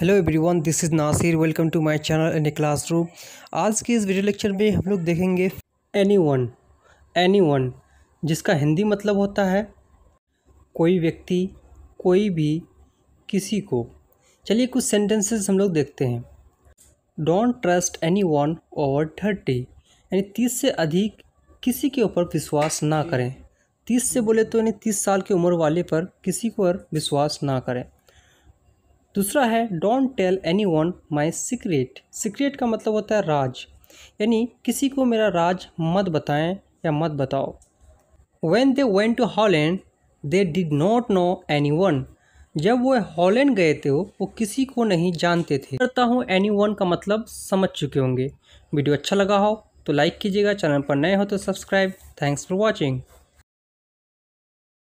hello everyone this is Nasir welcome to my channel N A class आज के इस video lecture में हम लोग देखेंगे एनीवन एनीवन जिसका हिंदी मतलब होता है कोई व्यक्ति कोई भी किसी को चलिए कुछ सेंटेंसेस हम लोग देखते हैं don't trust anyone over thirty यानी तीस से अधिक किसी के ऊपर विश्वास ना करें तीस से बोले तो यानी तीस साल की उम्र वाले पर किसी पर विश्वास ना करें दूसरा है don't tell anyone my secret secret का मतलब होता है राज यानी किसी को मेरा राज मत बताएं या मत बताओ when they went to Holland they did not know anyone जब वो हॉलैंड गए थे वो किसी को नहीं जानते थे करता हूँ एनी वन का मतलब समझ चुके होंगे वीडियो अच्छा लगा हो तो लाइक कीजिएगा चैनल पर नए हो तो सब्सक्राइब थैंक्स फॉर वॉचिंग